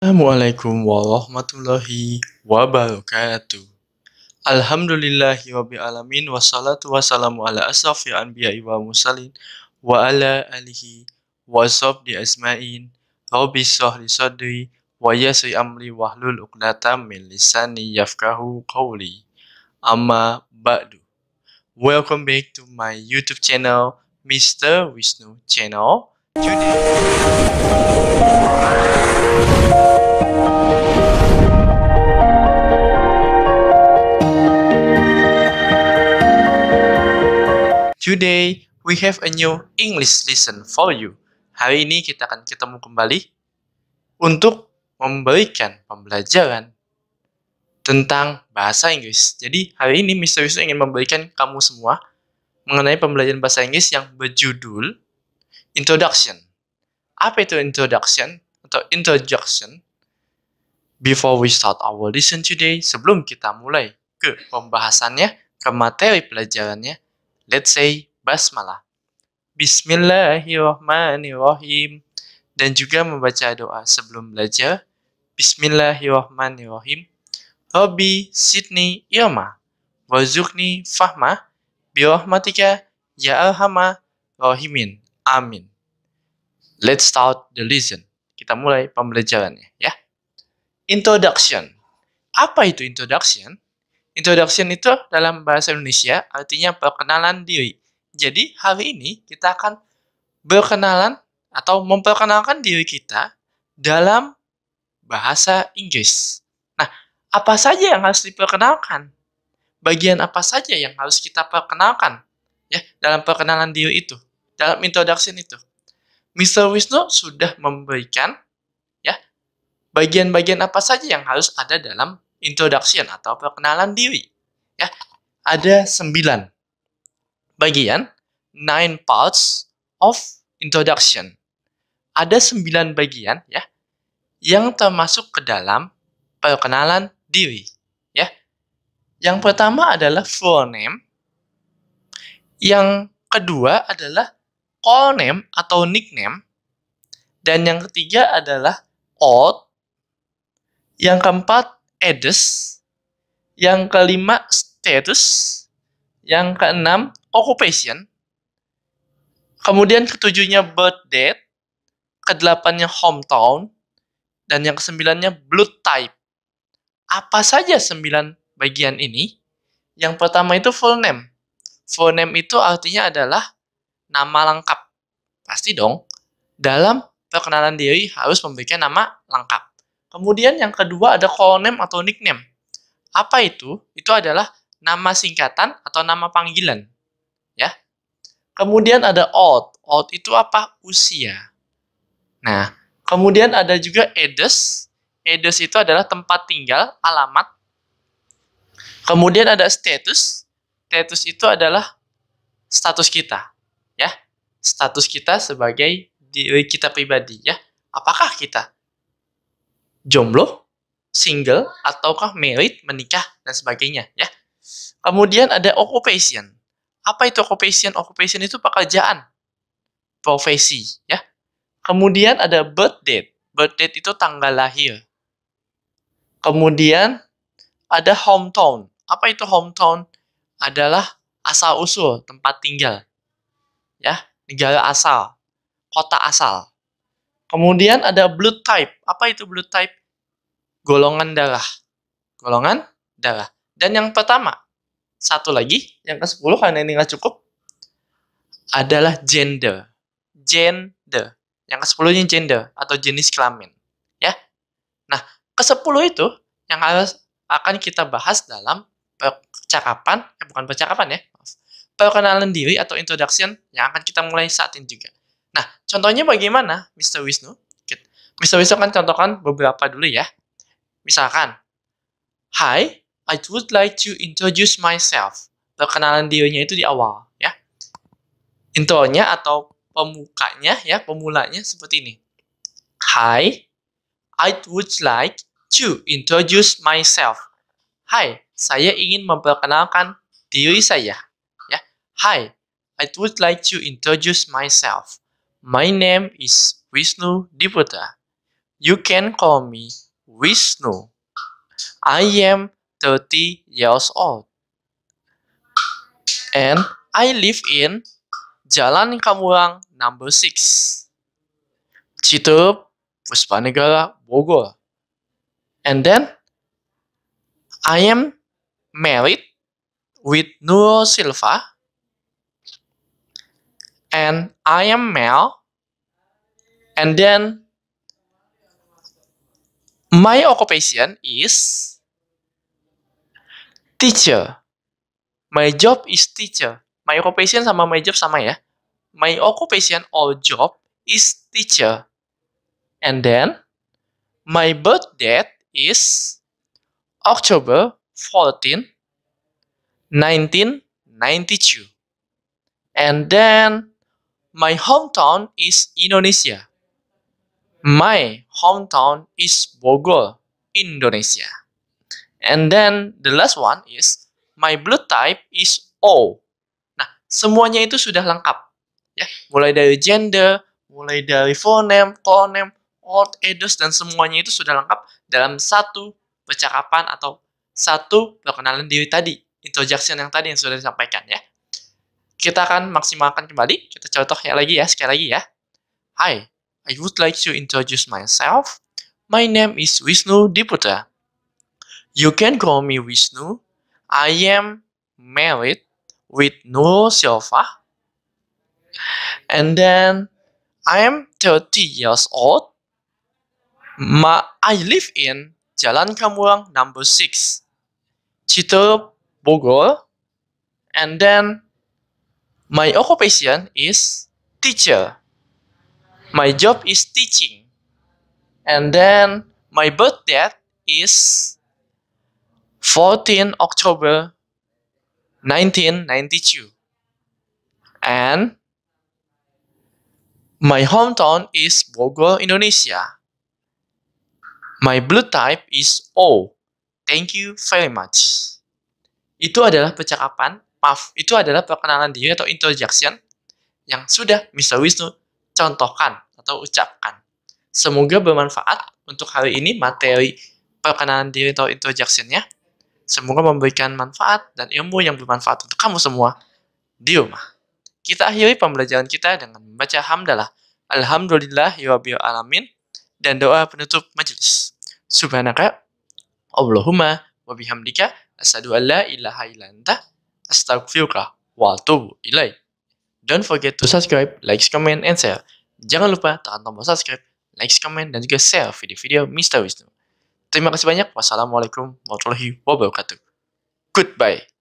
Assalamualaikum warahmatullahi wabarakatuh. Alhamdulillahi rabbil alamin wassalatu wassalamu ala asrafil anbiya'i wa mursalin wa ala alihi wa asma'in. Rabbi sahli sadri wa yassir amri wahlul 'uqdatam min lisani yafqahu qawli. Amma ba'du. Welcome back to my YouTube channel Mr. Wisnu channel. Today Today, we have a new English lesson for you. Hari ini kita akan ketemu kembali untuk memberikan pembelajaran tentang bahasa Inggris. Jadi, hari ini Mr. Wisnu ingin memberikan kamu semua mengenai pembelajaran bahasa Inggris yang berjudul Introduction. Apa itu introduction atau introduction? Before we start our lesson today, sebelum kita mulai ke pembahasannya, ke materi pelajarannya, Let's say basmalah. Bismillahirrahmanirrahim. Dan juga membaca doa sebelum belajar. Bismillahirrahmanirrahim. Robi Sydney Irma. Wazukni Fahma. Birahmatika Ya Rahimin. Amin. Let's start the lesson. Kita mulai pembelajarannya ya. Introduction. Apa itu introduction? Introduction itu dalam bahasa Indonesia artinya perkenalan diri. Jadi hari ini kita akan berkenalan atau memperkenalkan diri kita dalam bahasa Inggris. Nah, apa saja yang harus diperkenalkan? Bagian apa saja yang harus kita perkenalkan ya dalam perkenalan diri itu, dalam introduction itu? Mr. Wisnu sudah memberikan ya bagian-bagian apa saja yang harus ada dalam introduction atau perkenalan diri. Ya, ada sembilan bagian, nine parts of introduction. Ada sembilan bagian ya, yang termasuk ke dalam perkenalan diri. Ya, yang pertama adalah full name, yang kedua adalah call name atau nickname, dan yang ketiga adalah odd, yang keempat edes, yang kelima status, yang keenam occupation, kemudian ketujuhnya birth date, kedelapannya hometown, dan yang kesembilannya blood type. Apa saja sembilan bagian ini? Yang pertama itu full name. Full name itu artinya adalah nama lengkap. Pasti dong, dalam perkenalan diri harus memberikan nama lengkap. Kemudian yang kedua ada name atau nickname. Apa itu? Itu adalah nama singkatan atau nama panggilan. Ya. Kemudian ada old. Old itu apa? Usia. Nah, kemudian ada juga edus. Edus itu adalah tempat tinggal, alamat. Kemudian ada status. Status itu adalah status kita. Ya. Status kita sebagai diri kita pribadi ya. Apakah kita jomblo, single, ataukah married, menikah, dan sebagainya. ya. Kemudian ada occupation. Apa itu occupation? Occupation itu pekerjaan, profesi. ya. Kemudian ada birth date. Birth date itu tanggal lahir. Kemudian ada hometown. Apa itu hometown? Adalah asal usul, tempat tinggal. Ya, negara asal, kota asal. Kemudian ada blood type. Apa itu blood type? Golongan darah. Golongan darah. Dan yang pertama, satu lagi, yang ke-10 karena ini nggak cukup, adalah gender. Gender. Yang ke-10 ini gender atau jenis kelamin. ya. Nah, ke-10 itu yang harus akan kita bahas dalam percakapan, eh bukan percakapan ya, maaf, perkenalan diri atau introduction yang akan kita mulai saat ini juga. Nah, contohnya bagaimana, Mr. Wisnu? Mr. Wisnu kan contohkan beberapa dulu ya. Misalkan, Hi, I would like to introduce myself. Perkenalan dirinya itu di awal, ya. Intronya atau pemukanya, ya, pemulanya seperti ini. Hi, I would like to introduce myself. Hi, saya ingin memperkenalkan diri saya. Ya, Hi, I would like to introduce myself. My name is Wisnu Diputa. You can call me Wisnu. I am 30 years old. And I live in Jalan Kamuang number 6. Cito Puspanegara, Bogor. And then I am married with Nur Silva and I am male, and then my occupation is teacher. My job is teacher. My occupation sama my job sama ya. My occupation or job is teacher. And then my birth date is October 14, 1992. And then My hometown is Indonesia. My hometown is Bogor, Indonesia. And then the last one is my blood type is O. Nah, semuanya itu sudah lengkap. Ya, mulai dari gender, mulai dari phoneme, conem, old address dan semuanya itu sudah lengkap dalam satu percakapan atau satu perkenalan diri tadi, introduction yang tadi yang sudah disampaikan ya kita akan maksimalkan kembali. Kita contohnya lagi ya, sekali lagi ya. Hi, I would like to introduce myself. My name is Wisnu Diputra. You can call me Wisnu. I am married with Nurul Silva. And then I am 30 years old. Ma I live in Jalan Kamuang number 6, Citerup, Bogor. And then My occupation is teacher. My job is teaching. And then my birthday is 14 October 1992. And my hometown is Bogor, Indonesia. My blood type is O. Thank you very much. Itu adalah percakapan Maaf, itu adalah perkenalan diri atau introduction yang sudah Mr. Wisnu contohkan atau ucapkan. Semoga bermanfaat untuk hari ini materi perkenalan diri atau introduction Semoga memberikan manfaat dan ilmu yang bermanfaat untuk kamu semua di rumah. Kita akhiri pembelajaran kita dengan membaca hamdalah. Alhamdulillah, alamin dan doa penutup majelis. Subhanaka, Allahumma, wabihamdika, asadu ilaha ilanta, astagfirullah wa atubu ilaih. Ya. Don't forget to subscribe, like, comment, and share. Jangan lupa tekan tombol subscribe, like, comment, dan juga share video-video Mr. Wisnu. Terima kasih banyak. Wassalamualaikum warahmatullahi wabarakatuh. Goodbye.